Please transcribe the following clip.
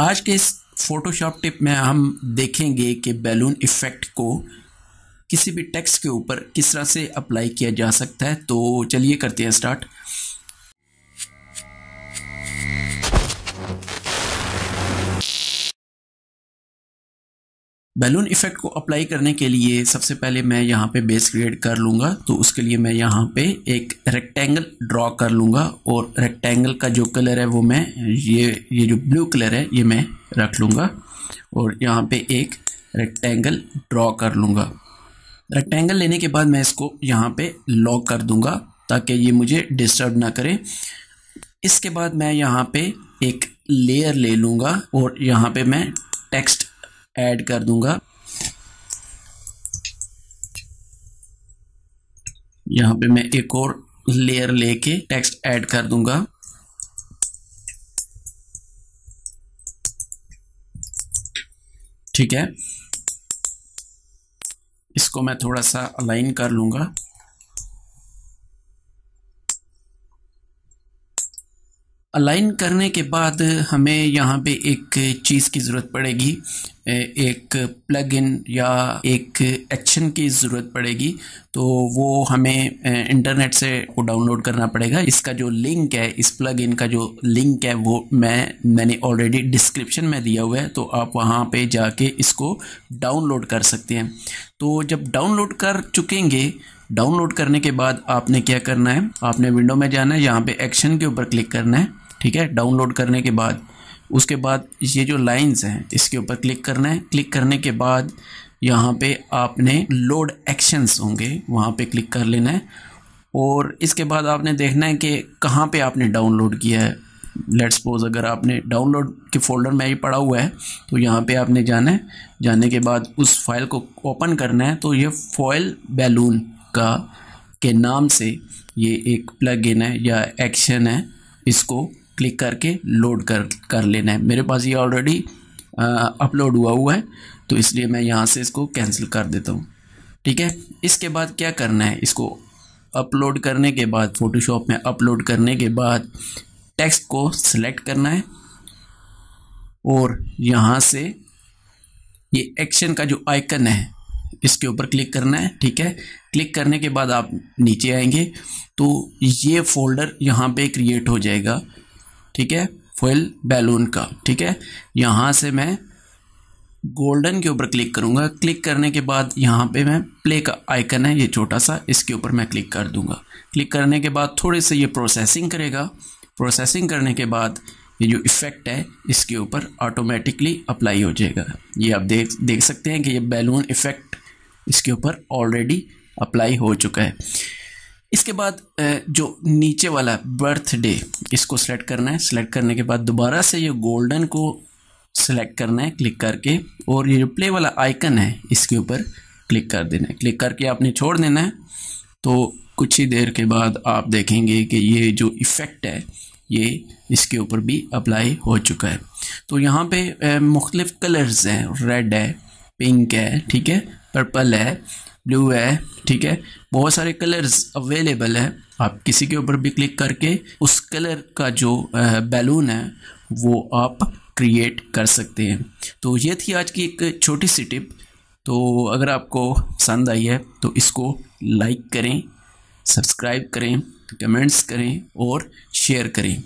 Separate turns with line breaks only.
आज के इस फोटोशॉप टिप में हम देखेंगे कि बैलून इफ़ेक्ट को किसी भी टेक्स्ट के ऊपर किस तरह से अप्लाई किया जा सकता है तो चलिए करते हैं स्टार्ट बैलून इफेक्ट को अप्लाई करने के लिए सबसे पहले मैं यहाँ पे बेस क्रिएट कर लूँगा तो उसके लिए मैं यहाँ पे एक रेक्टेंगल ड्रॉ कर लूँगा और रेक्टेंगल का जो कलर है वो मैं ये ये जो ब्लू कलर है ये मैं रख लूँगा और यहाँ पे एक रेक्टेंगल ड्रॉ कर लूँगा रेक्टेंगल लेने के बाद मैं इसको यहाँ पे लॉक कर दूँगा ताकि ये मुझे डिस्टर्ब ना करे इसके बाद मैं यहाँ पे एक लेयर ले लूँगा और यहाँ पे मैं टेक्स्ट ऐड कर दूंगा यहां पे मैं एक और लेयर लेके टेक्स्ट ऐड कर दूंगा ठीक है इसको मैं थोड़ा सा अलाइन कर लूंगा अलाइन करने के बाद हमें यहाँ पे एक चीज़ की ज़रूरत पड़ेगी एक प्लग इन या एक एक्शन की ज़रूरत पड़ेगी तो वो हमें इंटरनेट से वो डाउनलोड करना पड़ेगा इसका जो लिंक है इस प्लग इन का जो लिंक है वो मैं मैंने ऑलरेडी डिस्क्रिप्शन में दिया हुआ है तो आप वहाँ पे जाके इसको डाउनलोड कर सकते हैं तो जब डाउनलोड कर चुकेंगे डाउनलोड करने के बाद आपने क्या करना है आपने विंडो में जाना है यहाँ पे एक्शन के ऊपर क्लिक करना है ठीक है डाउनलोड करने के बाद उसके बाद ये जो लाइंस हैं इसके ऊपर क्लिक करना है क्लिक करने के बाद यहाँ पे आपने लोड एक्शंस होंगे वहाँ पे क्लिक कर लेना है और इसके बाद आपने देखना है कि कहाँ पे आपने डाउनलोड किया है लेट्स सपोज अगर आपने डाउनलोड के फोल्डर में ही पड़ा हुआ है तो यहाँ पे आपने जाना है जाने के बाद उस फाइल को ओपन करना है तो ये फॉयल बैलून का के नाम से ये एक प्लगइन है या एक्शन है इसको क्लिक करके लोड कर कर लेना है मेरे पास ये ऑलरेडी अपलोड हुआ हुआ है तो इसलिए मैं यहाँ से इसको कैंसिल कर देता हूँ ठीक है इसके बाद क्या करना है इसको अपलोड करने के बाद फ़ोटोशॉप में अपलोड करने के बाद टेक्स्ट को सिलेक्ट करना है और यहाँ से ये एक्शन का जो आइकन है इसके ऊपर क्लिक करना है ठीक है क्लिक करने के बाद आप नीचे आएंगे तो ये फोल्डर यहाँ पे क्रिएट हो जाएगा ठीक है फॉयल बैलून का ठीक है यहाँ से मैं गोल्डन के ऊपर क्लिक करूँगा क्लिक करने के बाद यहाँ पे मैं प्ले का आइकन है ये छोटा सा इसके ऊपर मैं क्लिक कर दूँगा क्लिक करने के बाद थोड़े से ये प्रोसेसिंग करेगा प्रोसेसिंग करने के बाद ये जो इफ़ेक्ट है इसके ऊपर ऑटोमेटिकली अप्लाई हो जाएगा ये आप देख देख सकते हैं कि ये बैलून इफ़ेक्ट इसके ऊपर ऑलरेडी अप्लाई हो चुका है इसके बाद जो नीचे वाला बर्थडे इसको सेलेक्ट करना है सेलेक्ट करने के बाद दोबारा से ये गोल्डन को सेलेक्ट करना है क्लिक करके और ये जो प्ले वाला आइकन है इसके ऊपर क्लिक कर देना है क्लिक करके आपने छोड़ देना है तो कुछ ही देर के बाद आप देखेंगे कि ये जो इफ़ेक्ट है ये इसके ऊपर भी अप्लाई हो चुका है तो यहाँ पे मुख्तलिफ़ कलर्स हैं रेड है पिंक है ठीक है पर्पल है ब्लू है ठीक है बहुत सारे कलर्स अवेलेबल है आप किसी के ऊपर भी क्लिक करके उस कलर का जो बैलून है वो आप क्रिएट कर सकते हैं तो ये थी आज की एक छोटी सी टिप तो अगर आपको पसंद आई है तो इसको लाइक करें सब्सक्राइब करें कमेंट्स करें और शेयर करें